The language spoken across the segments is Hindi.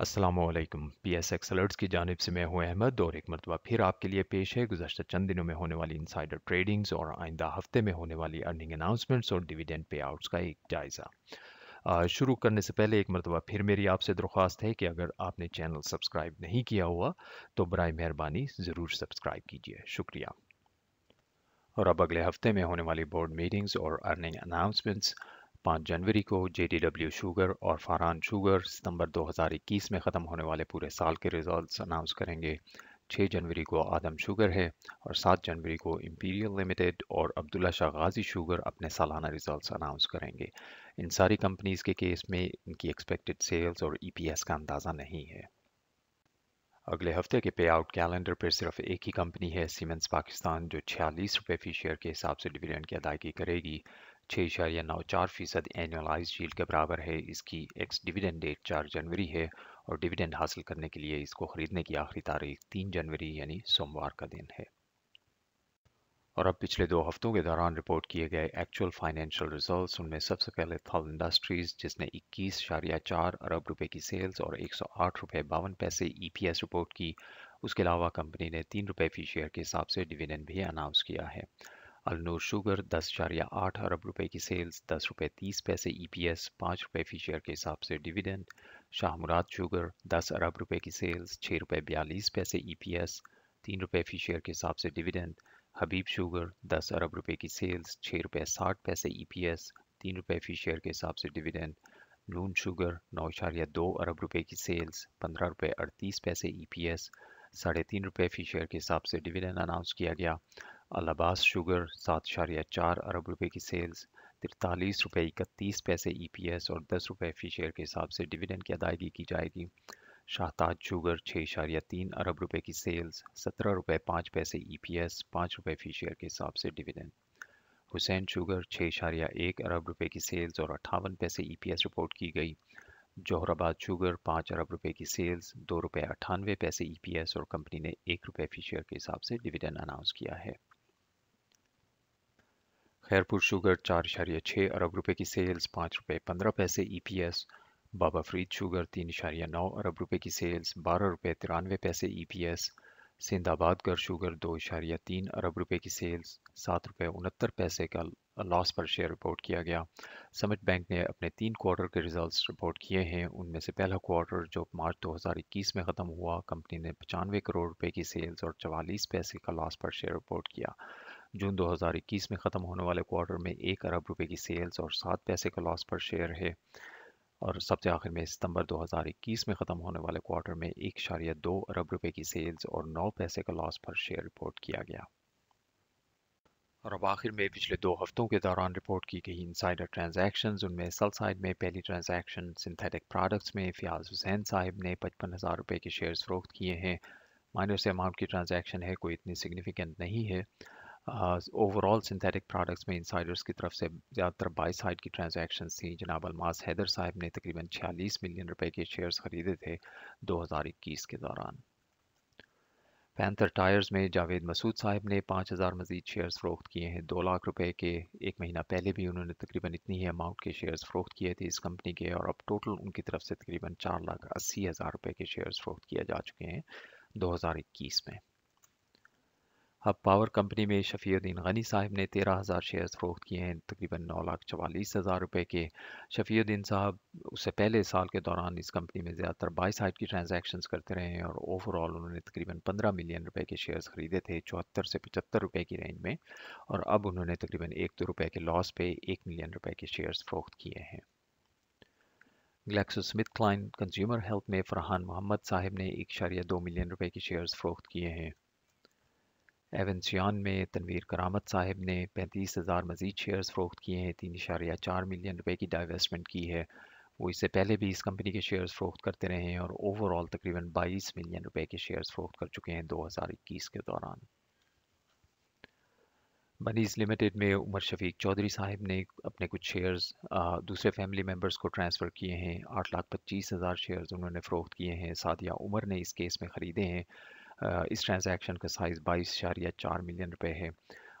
असलम पी एस एक्सलर्ट्स की जानब से मैं हूँ अहमद और एक मरतबा फिर आपके लिए पेश है गुजशत चंद दिनों में होने वाली इनसाइडर ट्रेडिंग्स और आइंदा हफ्ते में होने वाली अर्निंग अनाउंसमेंट्स और डिविडेंड पे आउट्स का एक जायज़ा शुरू करने से पहले एक मरतबा फिर मेरी आपसे दरख्वास्त है कि अगर आपने चैनल सब्सक्राइब नहीं किया हुआ तो बर मेहरबानी ज़रूर सब्सक्राइब कीजिए शुक्रिया और अब अगले हफ्ते में होने वाली बोर्ड मीटिंग्स और अर्निंग अनाउंसमेंट्स 5 जनवरी को डब्ल्यू शुगर और फारहान शुगर सितंबर 2021 में ख़त्म होने वाले पूरे साल के रिजल्ट्स अनाउंस करेंगे 6 जनवरी को आदम शुगर है और 7 जनवरी को इम्पीरियल लिमिटेड और अब्दुल्ला शाह गाजी शुगर अपने सालाना रिजल्ट्स अनाउंस करेंगे इन सारी कंपनीज़ के केस में इनकी एक्सपेक्टेड सेल्स और एस e का अंदाज़ा नहीं है अगले हफ्ते के पे आउट कैलेंडर पर सिर्फ एक ही कंपनी है सीमेंस पाकिस्तान जो छियालीस रुपये फी शेयर के हिसाब से डिविडेंड की अदायगी करेगी छः इशारिया नौ चार फीसद एनुअलाइज यील्ड के बराबर है इसकी एक्स डिविडेंड डेट चार जनवरी है और डिविडेंड हासिल करने के लिए इसको ख़रीदने की आखिरी तारीख तीन जनवरी यानी सोमवार का दिन है और अब पिछले दो हफ्तों के दौरान रिपोर्ट किए गए एक्चुअल फाइनेंशियल रिजल्ट्स उनमें सबसे पहले थल इंडस्ट्रीज जिसने इक्कीस शारिया चार अरब रुपए की सेल्स और एक सौ आठ रुपये बावन पैसे ई e रिपोर्ट की उसके अलावा कंपनी ने तीन रुपये फी शेयर के हिसाब से डिविडेंड भी अनाउंस किया है अलनूर शुगर दस इशारिया आठ अरब रुपए की सेल्स दस रुपये तीस पैसे ई पी एस पाँच रुपये फी शेयर के हिसाब से डिविडेंड शाह मुराद शुगर दस अरब रुपए की सेल्स छः रुपये बयालीस पैसे ई पी एस तीन रुपये फी शेयर के हिसाब से डिविडेंड हबीब शुगर दस अरब रुपए की सेल्स छः रुपये साठ पैसे ई पी एस तीन रुपये फी शेयर के हिसाब से डिविडेंड नून शुगर नौ इशारिया दो अरब रुपए की सेल्स पंद्रह रुपये अड़तीस पैसे ई पी एस साढ़े तीन रुपये फी शेयर के हिसाब से डिविडेंड अनाउंस किया गया अलाबास शुगर सात शारिया चार अरब रुपए की सेल्स तिरतालीस रुपये इकतीस पैसे ईपीएस e और दस रुपये फी शेयर के हिसाब से डिविडेंड की अदायगी की जाएगी शाहताज शुगर छः इशारिया तीन अरब रुपए की सेल्स सत्रह रुपये पाँच पैसे ई पी एस पाँच रुपये फी शेयर के हिसाब से डिविडेंड हुसैन शुगर छः इशारिया एक अरब रुपए की सेल्स और अट्ठावन पैसे ई पी एस रिपोर्ट की गई जौहराबाद शुगर पाँच अरब रुपए की सेल्स दो रुपये अट्ठानवे पैसे ई पी एस और कंपनी ने एक रुपये फी शेयर के हिसाब से डिविडेंड अनाउंस किया है खैरपुर शुगर चार इशारिया छः अरब रुपये की सेल्स पाँच रुपये पंद्रह पैसे E P S Baba Farid sugar तीन इशारिया नौ अरब रुपये की सेल्स बारह रुपये तिरानवे पैसे ई e एस सिंधाबाद कर शुगर दो इशारिया तीन अरब रुपये की सेल्स सात रुपये उनहत्तर पैसे का लॉस पर शेयर रिपोर्ट किया गया समिट बैंक ने अपने तीन क्वार्टर के रिजल्ट्स रिपोर्ट किए हैं उनमें से पहला क्वार्टर जो मार्च 2021 में ख़त्म हुआ कंपनी ने पचानवे करोड़ रुपये की सेल्स और चवालीस पैसे का लॉस पर शेयर रिपोर्ट किया जून 2021 में ख़त्म होने वाले क्वार्टर में एक अरब रुपए की सेल्स और सात पैसे का लॉस पर शेयर है और सबसे आखिर में सितंबर 2021 में ख़त्म होने वाले क्वार्टर में एक शारिया दो अरब रुपए की सेल्स और नौ पैसे का लॉस पर शेयर रिपोर्ट किया गया और अब आखिर में पिछले दो हफ्तों के दौरान रिपोर्ट की गई इनसाइडर ट्रांजैक्शंस उनमें सल साइड में पहली ट्रांजैक्शन सिंथेटिक प्रोडक्ट्स में फ़ियाज हुसैन साहिब ने पचपन हज़ार रुपये के शेयर्स फ़रोख्त किए हैं माइनर से अमाउंट की ट्रांजैक्शन है कोई इतनी सिग्निफिकेंट नहीं है ओवरऑल सिंथेटिक प्रोडक्ट्स में इंसाइडर्स की तरफ से ज़्यादातर बाई साइड की ट्रांजेक्शन थी जनाब अलमास हैदर साहब ने तकरीबन 46 मिलियन रुपए के शेयर्स खरीदे थे 2021 के दौरान पैंथर टायर्स में जावेद मसूद साहब ने 5000 मजीद शेयर्स फ़रोख्त किए हैं दो लाख रुपए के एक महीना पहले भी उन्होंने तकरीबन इतनी ही अमाउंट के शेयर्स फ़रोख्त किए थे इस कंपनी के और अब टोटल उनकी तरफ से तकरीबन चार लाख अस्सी हज़ार रुपये के शेयर्स फ़रोख्त किए जा चुके हैं इक्कीस में अब पावर कंपनी में शफ़ीउद्दीन गनी साहब ने तेरह हज़ार शेयर्स फरोख्त किए हैं तकरीबन नौ लाख चवालीस हज़ार रुपये के शफ़ीउद्दीन साहब उससे पहले साल के दौरान इस कंपनी में ज़्यादातर बाई साइड की ट्रांजेक्शन करते रहे हैं और ओवरऑल उन्होंने तकरीबन पंद्रह मिलियन रुपये के शेयर्स खरीदे थे चौहत्तर से पचहत्तर रुपये की रेंज में और अब उन्होंने तकरीबन एक दो रुपये के लॉस पे एक मिलियन रुपये के शेयर्स फरोख्त किए हैं Glaxo Smith Kline consumer health में फरहान मोहम्मद साहब ने एक इशारिया दो मिलियन रुपये के शेयर्स फरोख्त किए हैं एवेंसियान में तनवीर करामत साहब ने पैंतीस हज़ार मजीद शेयर्स फ़रोख्त किए हैं तीन इशारिया चार मिलियन रुपए की डाइवेस्टमेंट की है वो इससे पहले भी इस कंपनी के शेयर्स फ़रोख्त करते रहे हैं और ओवरऑल तकरीबन बाईस मिलियन रुपए के शेयर्स फ़रोख्त कर चुके हैं दो हज़ार इक्कीस के दौरान मनीज लिमिटेड में उमर शफीक चौधरी साहब ने अपने कुछ शेयर्स दूसरे फैमिली मेम्बर्स को ट्रांसफ़र किए हैं आठ लाख पच्चीस हज़ार शेयर्स उन्होंने फ़रोख्त किए हैं सादिया उमर ने इस केस में ख़रीदे हैं इस ट्रांजैक्शन का साइज़ बाईस शारिया चार मिलियन रुपए है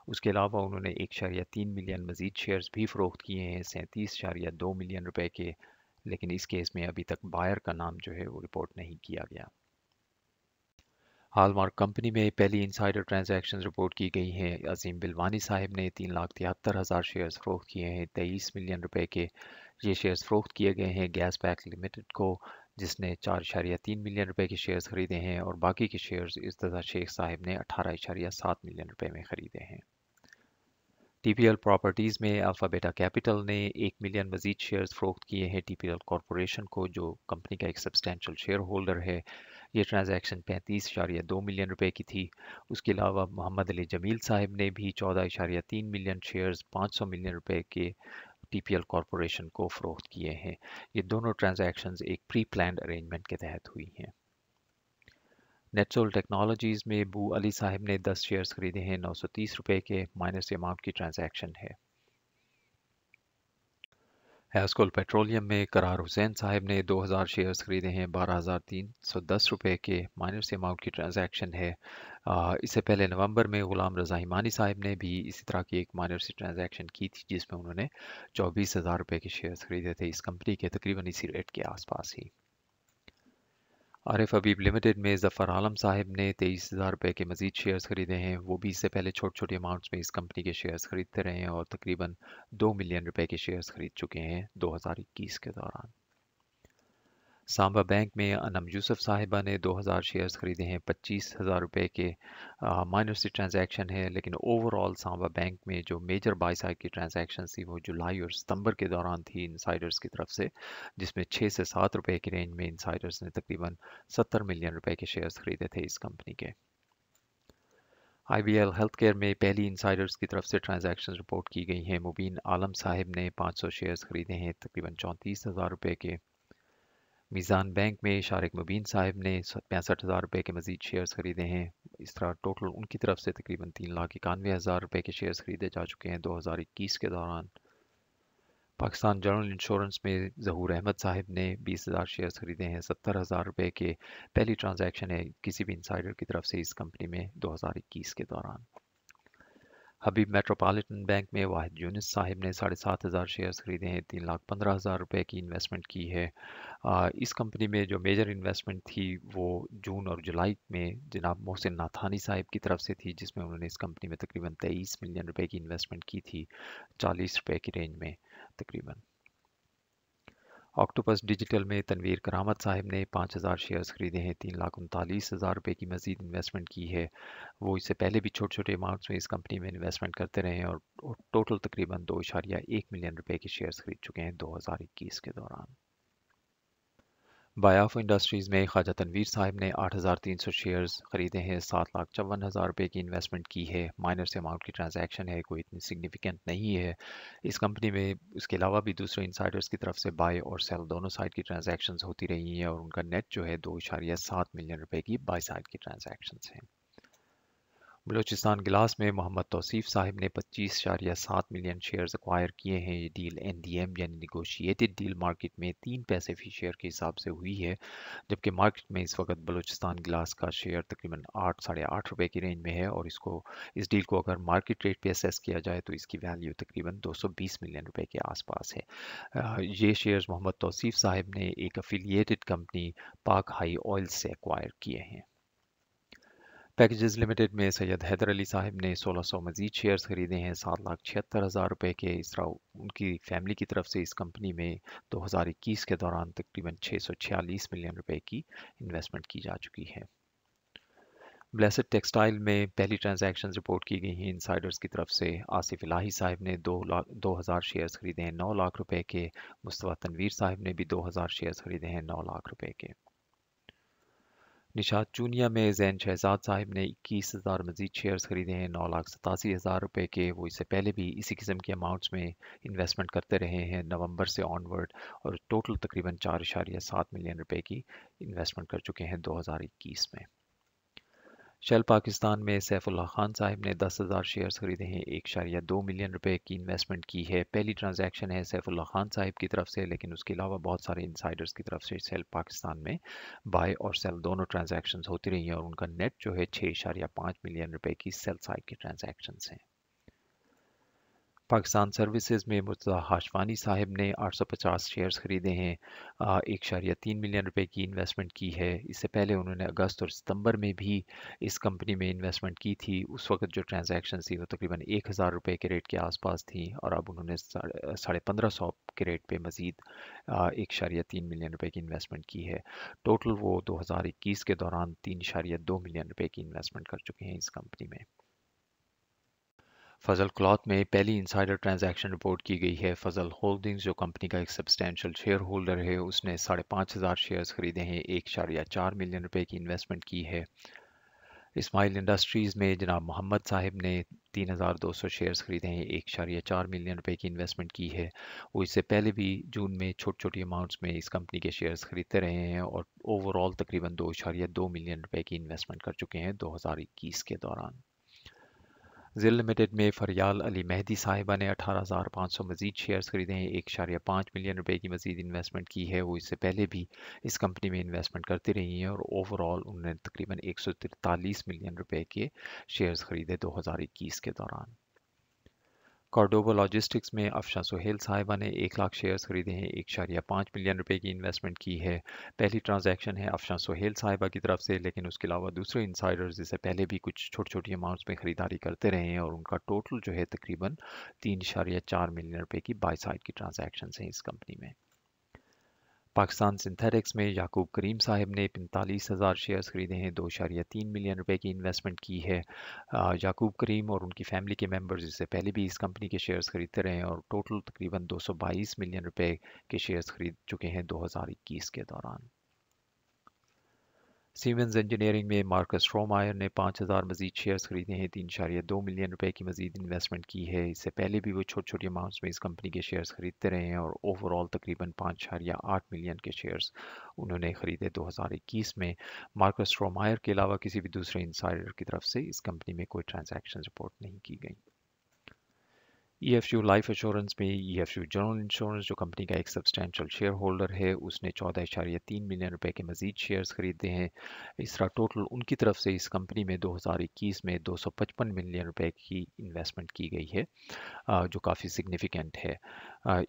उसके अलावा उन्होंने एक शारिया तीन मिलियन मजीद शेयर्स भी फ़रोख्त किए हैं सैंतीस शारिया दो मिलियन रुपए के लेकिन इस केस में अभी तक बायर का नाम जो है वो रिपोर्ट नहीं किया गया हालमार्क कंपनी में पहली इंसाइडर ट्रांज़ेक्शन रिपोर्ट की गई हैं अजीम बिलवानी साहिब ने तीन लाख तिहत्तर हज़ार शेयर्स फ़रोख्त किए हैं तेईस मिलियन रुपए के ये शेयर्स फ़रोख्त किए गए हैं गैस पैक लिमिटेड को जिसने चार इशारिया तीन मिलियन रुपए के शेयर्स खरीदे हैं और बाकी के शेयर्स इर्तजा शेख साहिब ने अठारह इशारिया सात मिलियन रुपए में खरीदे हैं टी पी एल प्रॉपर्टीज़ में अल्फ़ाबेटा कैपिटल ने एक मिलियन मजीद शेयर्स फ़रोख्त किए हैं टी पी एल कॉरपोरेशन को जो कंपनी का एक सब्सटैशल शेयर होल्डर है ये ट्रांजेक्शन पैंतीस इशारिया दो मिलियन रुपए की थी उसके अलावा मोहम्मद अली जमील साहिब ने भी चौदह इशारिया तीन मिलियन शेयर्स पाँच सौ मिलियन रुपए के एल कॉरपोरेशन को फ़रोख्त किए हैं ये दोनों ट्रांजैक्शंस एक प्री प्लान अरेंजमेंट के तहत हुई हैं नेटसोल टेक्नोलॉजीज़ में बू अली साहब ने 10 शेयर्स खरीदे हैं तीस रुपए के माइनस अमाउंट की ट्रांजैक्शन है हैसकोल पेट्रोलियम में करार हुसैन साहब ने 2000 शेयर्स खरीदे हैं बारह हज़ार तीन सौ दस रुपये के माइनर से अमाउंट की ट्रांजैक्शन है इससे पहले नवंबर में ग़ुलाम रजा हिमानी साहब ने भी इसी तरह की एक माइनर से ट्रांजैक्शन की थी जिसमें उन्होंने चौबीस हज़ार रुपये के शेयर्स खरीदे थे इस कंपनी के तकरीबन इसी रेट के आसपास ही आरिफ अबीब लिमिटेड में जफर आलम साहब ने तेईस हज़ार रुपये के मजीद शेयर्स खरीदे हैं वो भी इससे पहले छोटे छोटे अमाउंट्स में इस कंपनी के शेयर्स खरीदते रहे हैं और तकरीबन दो मिलियन रुपये के शेयर्स खरीद चुके हैं दो हज़ार इक्कीस के दौरान सांबा बैंक में अनम यूसुफ साहिबा ने 2000 शेयर्स खरीदे हैं पच्चीस हज़ार रुपये के माइनर सी ट्रांज़ेक्शन है लेकिन ओवरऑल सांबा बैंक में जो मेजर बाई साइड की ट्रांजेक्शन थी वो जुलाई और सितंबर के दौरान थी इंसाइडर्स की तरफ से जिसमें छः से सात रुपये की रेंज में इंसाइडर्स ने तकरीबन सत्तर मिलियन रुपये के शेयर्स खरीदे थे इस कंपनी के आई एल हेल्थ केयर में पहली इंसाइडर्स की तरफ से ट्रांज़ेक्शन रिपोर्ट की गई हैं मुबीन आलम साहिब ने 500 शेयर्स खरीदे हैं तकरीबन चौंतीस हज़ार रुपये के मीज़ान बैंक में शारक मुबीन साहब ने पैंसठ हज़ार रुपये के मजीद शेयर्स ख़रीदे हैं इस तरह टोटल उनकी तरफ से तकरीबन तीन लाख इक्यानवे हज़ार रुपये के शेयर्स ख़रीदे जा चुके हैं दो हज़ार इक्कीस के दौरान पाकिस्तान जनरल इंश्योरेंस में जहूर अहमद साहब ने बीस हज़ार शेयर्स ख़रीदे हैं सत्तर हज़ार रुपये के पहली ट्रांजैक्शन है किसी भी इंसाइडर की तरफ से इस कंपनी में दो हज़ार इक्कीस के दौरान हबीब मेट्रोपॉलिटन बैंक में वाहिद यूनिस साहिब ने साढ़े सात हज़ार शेयर्स खरीदे हैं तीन लाख पंद्रह हज़ार रुपये की इन्वेस्टमेंट की है इस कंपनी में जो मेजर इन्वेस्टमेंट थी वो जून और जुलाई में जनाब मोहसिन नाथानी साहिब की तरफ से थी जिसमें उन्होंने इस कंपनी में तकरीबन तेईस मिलियन रुपये की इन्वेस्टमेंट की थी चालीस रुपये की रेंज में तकरीबन ऑक्टोपस डिजिटल में तनवीर करामत साहब ने पाँच हज़ार शेयर्स खरीदे हैं तीन लाख उनतालीस हज़ार रुपये की मजीद इन्वेस्टमेंट की है वो इससे पहले भी छोटे छोटे अमाउंट्स में इस कंपनी में इन्वेस्टमेंट करते रहे हैं और टोटल तकरीबन दो इशारिया एक मिलियन रुपये के शेयर्स खरीद चुके हैं दो हज़ार इक्कीस के दौरान ऑफ़ इंडस्ट्रीज़ में ख्वाजा तनवीर साहब ने 8,300 शेयर्स खरीदे हैं सात लाख चौवन हज़ार रुपये की इन्वेस्टमेंट की है माइनर से अमाउंट की ट्रांजैक्शन है कोई इतनी सिग्निफिकेंट नहीं है इस कंपनी में इसके अलावा भी दूसरे इंसाइडर्स की तरफ से बाय और सेल दोनों साइड की ट्रांजेक्शन होती रही हैं और उनका नेट जो है दो इशारिया सात मिलियन रुपये की बाई साइड की ट्रांजेक्शन हैं बलोचिस्तान गिलास में मोहम्मद तोसीफ साहिब ने पच्चीस शारिया सात मिलियन शेयर्स अक्वायर किए हैं ये डील एन डी एम यानी निगोशिएटेड डील मार्केट में तीन पैसे फी शेयर के हिसाब से हुई है जबकि मार्केट में इस वक्त बलोचिस्तान गिलास का शेयर तकरीबन आठ साढ़े आठ रुपये की रेंज में है और इसको इस डील को अगर मार्केट रेट पर असेस किया जाए तो इसकी वैल्यू तकरीबन दो सौ बीस मिलियन रुपये के आसपास है ये शेयर्स मोहम्मद तोसीफ साहिब ने एक affiliated company Pak Hy oil से एक्वायर किए हैं पैकेजेस लिमिटेड में सैयद हैदर अली साहब ने 1600 मजीद शेयर्स खरीदे हैं सात लाख छिहत्तर हज़ार रुपये के इस उनकी फैमिली की तरफ से इस कंपनी में 2021 के दौरान तकरीबन 646 मिलियन रुपए की इन्वेस्टमेंट की जा चुकी है ब्लेसड टेक्सटाइल में पहली ट्रांजेक्शन रिपोर्ट की गई हैं इनसाइडर्स की तरफ से आसिफ इलाही साहब ने दो लाख दो हज़ार शेयर्स खरीदे हैं नौ लाख रुपए के मुस्तवा तनवीर साहब ने भी दो हज़ार शेयर्स खरीदे हैं नौ लाख रुपए के निशाद चूनिया में जैन शहजाद साहिब ने इक्कीस हज़ार मजीद शेयर्स खरीदे हैं नौ लाख सतासी हज़ार रुपये के वो इससे पहले भी इसी किस्म के अमाउंट्स में इन्वेस्टमेंट करते रहे हैं नवंबर से ऑनवर्ड और टोटल तकरीबन चार इशारिया सात मिलियन रुपये की इन्वेस्टमेंट कर चुके हैं दो हज़ार इक्कीस में शेल पाकिस्तान में सैफुल्ला खान साहब ने दस हज़ार शेयर्स खरीदे हैं एक शारिया दो मिलियन रुपए की इन्वेस्टमेंट की है पहली ट्रांजैक्शन है सैफुल्ला खान साहब की तरफ से लेकिन उसके अलावा बहुत सारे इंसाइडर्स की तरफ से सेल पाकिस्तान में बाय और सेल दोनों ट्रांजैक्शंस होती रही हैं और उनका नेट जो है छः पाँच मिलियन रुपये की सेल साइड की ट्रांजेक्शन हैं पाकिस्तान सर्विसेज में मुर्तजा हाशवानी साहिब ने 850 शेयर्स खरीदे हैं एक शारिया तीन मिलियन रुपए की इन्वेस्टमेंट की है इससे पहले उन्होंने अगस्त और सितंबर में भी इस कंपनी में इन्वेस्टमेंट की थी उस वक्त जो ट्रांज़ेक्शन थी वो तकरीबन एक हज़ार रुपये के रेट के आसपास थी और अब उन्होंने साढ़े पंद्रह सौ के रेट पर मज़ीद एक शारिया तीन मिलियन रुपये की इन्वेस्टमेंट की है टोटल वो दो हज़ार इक्कीस के दौरान तीन शारिया दो मिलियन रुपये की इन्वेस्टमेंट कर चुके हैं इस कंपनी में फजल क्लॉथ में पहली इंसाइडर ट्रांजैक्शन रिपोर्ट की गई है फजल होल्डिंग्स जो कंपनी का एक सब्सटैंशल शेयर होल्डर है उसने साढ़े पाँच हज़ार शेयर्स खरीदे हैं एक शारिया चार मिलियन रुपए की इन्वेस्टमेंट की है इस्माइल इंडस्ट्रीज़ में जनाब मोहम्मद साहिब ने तीन हज़ार दो सौ शेयर्स खरीदे हैं एक शारिया चार मिलियन रुपए की इन्वेस्टमेंट की है वो इससे पहले भी जून में छोटी छोटी अमाउंट्स में इस कंपनी के शेयर्स खरीदते रहे हैं और ओवरऑल तकरीबन दो इशारिया दो मिलियन रुपए की इन्वेस्टमेंट कर चुके हैं दो हज़ार इक्कीस के दौरान जिल लिमिटेड में फरियाल अली मेहदी साहिबा ने अठारह हज़ार पाँच सौ मजीद शेयर्स खरीदे हैं एक शारिया पाँच मिलियन रुपए की मजीद इन्वेस्टमेंट की है वो इससे पहले भी इस कंपनी में इन्वेस्टमेंट करती रही हैं और ओवरऑल उन्होंने तकरीबन एक सौ तिरतालीस मिलियन रुपए के शेयर्स खरीदे दो हज़ार इक्कीस के दौरान कार्डोबो लॉजिस्टिक्स में अफशा सुहेल साहिबा ने एक लाख शेयर्स खरीदे हैं एक शारिया पाँच मिलियन रुपए की इन्वेस्टमेंट की है पहली ट्रांजैक्शन है अफशा सुहेल साहिबा की तरफ से लेकिन उसके अलावा दूसरे इंसाइडर्स जिसे पहले भी कुछ छोटी छोटी अमाउंट्स में ख़रीदारी करते रहे हैं और उनका टोटल जो है तकरीबन तीन शारिया चार मिलियन रुपये की बाई साइड की ट्रांजेक्शन है इस कंपनी में पाकिस्तान सिंथेटिक्स में याकूब करीम साहिब ने पैंतालीस हज़ार शेयर्स खरीदे हैं दो शारिया तीन मिलियन रुपए की इन्वेस्टमेंट की है याकूब करीम और उनकी फैमिली के मेंबर्स इससे पहले भी इस कंपनी के शेयर्स खरीदते रहे हैं और टोटल तकरीबन 222 मिलियन रुपए के शेयर्स खरीद चुके हैं 2021 के दौरान सीमेंस इंजीनियरिंग में मार्कस स्ट्रोमायर ने 5000 मजीद शेयर्स खरीदे हैं तीन या दो मिलियन रुपए की मजीद इन्वेस्टमेंट की है इससे पहले भी वो छोटे छोटे अमाउंट्स में इस कंपनी के शेयर्स खरीदते रहे हैं और ओवरऑल तकरीबन पाँच शारिया आठ मिलियन के शेयर्स उन्होंने खरीदे 2021 में मार्कस स्ट्रोमायर के अलावा किसी भी दूसरे इंसाइडर की तरफ से इस कंपनी में कोई ट्रांजेक्शन रिपोर्ट नहीं की गई ईएफयू लाइफ इंश्योरेंस में ईएफयू जनरल इंश्योरेंस जो कंपनी का एक सब्सटैंशल शेयर होल्डर है उसने चौदह इशारिया तीन मिलियन रुपए के मजीद शेयर्स खरीदे हैं इस तरह टोटल उनकी तरफ से इस कंपनी में 2021 में 255 मिलियन रुपए की इन्वेस्टमेंट की गई है जो काफ़ी सिग्निफिकेंट है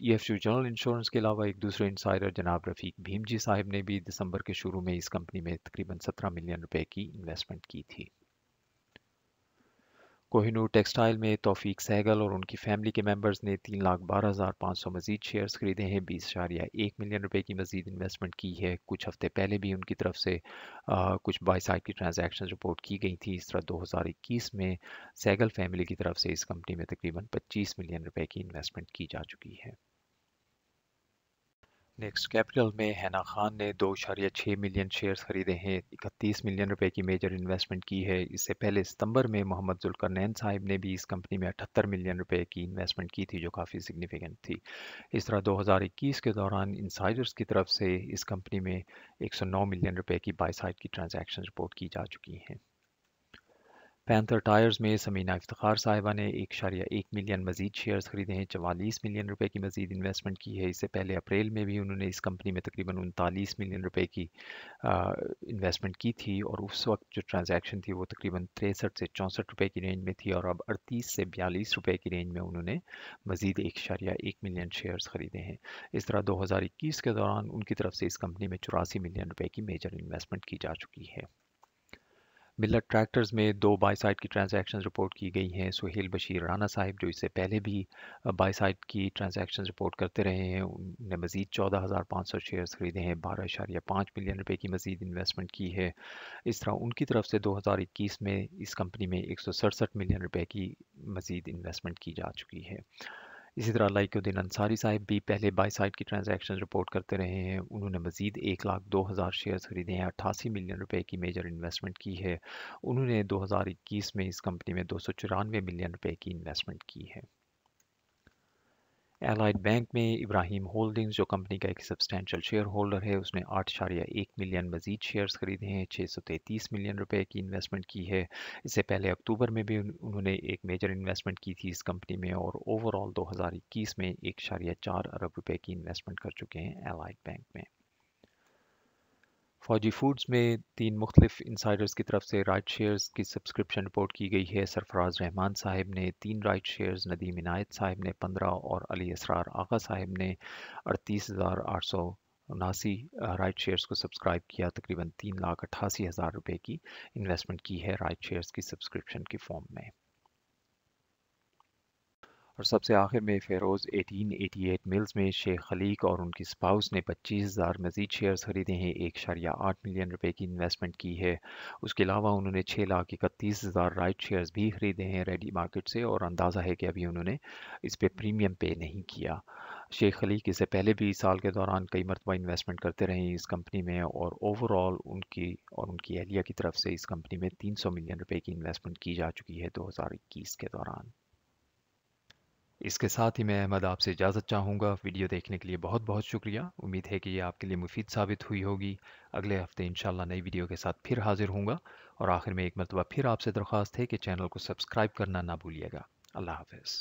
E F U general insurance के अलावा एक दूसरे इंसाइडर जनाब रफीक भीमजी साहिब ने भी दिसंबर के शुरू में इस कंपनी में तकरीबन सत्रह मिलियन रुपये की इन्वेस्टमेंट की थी कोहिनूर टेक्सटाइल में तोफीक सहगल और उनकी फैमिली के मेंबर्स ने तीन लाख बारह हज़ार पाँच सौ मजीद शेयर्स खरीदे हैं बीस शारिया एक मिलियन रुपए की मजीद इन्वेस्टमेंट की है कुछ हफ्ते पहले भी उनकी तरफ से आ, कुछ बाई साइड की ट्रांजेक्शन रिपोर्ट की गई थी इस तरह दो हज़ार इक्कीस में सहगल फैमिली की तरफ से इस कंपनी में तकरीबन पच्चीस मिलियन रुपए की इन्वेस्टमेंट की जा चुकी है नेक्स्ट कैपिटल में हैना खान ने दो इशारिया छः मिलियन शेयर्स खरीदे हैं इकतीस मिलियन रुपए की मेजर इन्वेस्टमेंट की है इससे पहले सितंबर में मोहम्मद नैन साहिब ने भी इस कंपनी में अठहत्तर मिलियन रुपए की इन्वेस्टमेंट की थी जो काफ़ी सिग्निफिकेंट थी इस तरह 2021 के दौरान इंसाइडर्स की तरफ से इस कंपनी में एक मिलियन रुपये की बाईसाइड की ट्रांजेक्शन रिपोर्ट की जा चुकी हैं पैंथर टायर्स में समीना इफ्तार साहिबा ने एक शारिया एक मिलियन मजीद शेयर्स खरीदे हैं चवालीस मिलियन रुपए की मजीद इन्वेस्टमेंट की है इससे पहले अप्रैल में भी उन्होंने इस कंपनी में तकरीबन उनतालीस मिलियन रुपए की इन्वेस्टमेंट की थी और उस वक्त जो ट्रांजैक्शन थी वो तकरीबन तिरसठ से चौंसठ रुपए की रेंज में थी और अब अड़तीस से बयालीस रुपए की रेंज में उन्होंने मजीद एक शारिया एक मिलियन शेयर्स खरीदे हैं इस तरह दो हज़ार इक्कीस के दौरान उनकी तरफ से इस कंपनी में चौरासी मिलियन रुपये की मेजर इन्वेस्टमेंट की जा चुकी है मिलर ट्रैक्टर्स में दो बाई साइड की ट्रांज़ेक्शन रिपोर्ट की गई हैं सुहेल बशीर राना साहिब जो इससे पहले भी बाई साइड की ट्रांजेक्शन रिपोर्ट करते रहे हैं उन्होंने मजीद चौदह हज़ार पाँच सौ शेयर्स खरीदे हैं बारह इशारिया पाँच मिलियन रुपये की मजीद इन्वेस्टमेंट की है इस तरह उनकी तरफ से दो हज़ार इक्कीस में इस कंपनी में एक सौ सड़सठ मिलियन रुपये की मजीद इन्वेस्टमेंट की जा चुकी है इसी तरह लाइकुद्दीन अंसारी साहब भी पहले बाई साइड की ट्रांजेक्शन रिपोर्ट करते रहे हैं उन्होंने मजीद एक लाख दो हज़ार शेयर्स खरीदे हैं अट्ठासी मिलियन रुपए की मेजर इन्वेस्टमेंट की है उन्होंने दो हज़ार इक्कीस में इस कंपनी में दो सौ चौरानवे मिलियन रुपए की इन्वेस्टमेंट की है एलाइड बैंक में इब्राहिम होल्डिंग्स जो कंपनी का एक सब्सटैंशल शेयर होल्डर है उसने आठ शारिया एक मिलियन मजीद शेयर्स खरीदे हैं छः सौ तैंतीस मिलियन रुपए की इन्वेस्टमेंट की है इससे पहले अक्टूबर में भी उन्होंने एक मेजर इन्वेस्टमेंट की थी इस कंपनी में और ओवरऑल दो हज़ार इक्कीस में एक शारिया चार अरब रुपये की इन्वेस्टमेंट कर चुके हैं एलाइड बैंक में फौजी फूड्स में तीन मुख्तलिफ इंसाइडर्स की तरफ से राइट शेयर्स की सब्सक्रिप्शन रिपोर्ट की गई है सरफराज रहमान साहब ने तीन राइट शेयर्स नदीम इनायत साहब ने पंद्रह और अली इसरार आगा साहिब ने अड़तीस हज़ार आठ सौ उनासी राइट शेयर्स को सब्सक्राइब किया तकरीबन तीन लाख अट्ठासी हज़ार रुपये की इन्वेस्टमेंट की है राइट शेयर्स की सब्सक्रिप्शन की फॉर्म में और सबसे आखिर में फेरोज़ 1888 मिल्स में शेख खलीक और उनकी स्पाउस ने पच्चीस हज़ार मजीद शेयर्स खरीदे हैं एक शरिया आठ मिलियन रुपए की इन्वेस्टमेंट की है उसके अलावा उन्होंने छः लाख इकतीस हज़ार राइट शेयर्स भी खरीदे हैं रेडी मार्केट से और अंदाज़ा है कि अभी उन्होंने इस पर प्रीमियम पे नहीं किया शेख खलीक इसे पहले भी साल के दौरान कई मरतबा इन्वेस्टमेंट करते रहे इस कंपनी में और ओवरऑल उनकी और उनकी एहलिया की तरफ से इस कंपनी में तीन सौ मिलियन रुपए की इन्वेस्टमेंट की जा चुकी है दो हज़ार इक्कीस के दौरान इसके साथ ही मैं अहमद आपसे इजाज़त चाहूँगा वीडियो देखने के लिए बहुत बहुत शुक्रिया उम्मीद है कि ये आपके लिए मुफीद साबित हुई होगी अगले हफ्ते इन नई वीडियो के साथ फिर हाजिर होंगे और आखिर में एक मरतबा फिर आपसे दरख्वास्त है कि चैनल को सब्सक्राइब करना ना भूलिएगा अल्लाह हाफिज़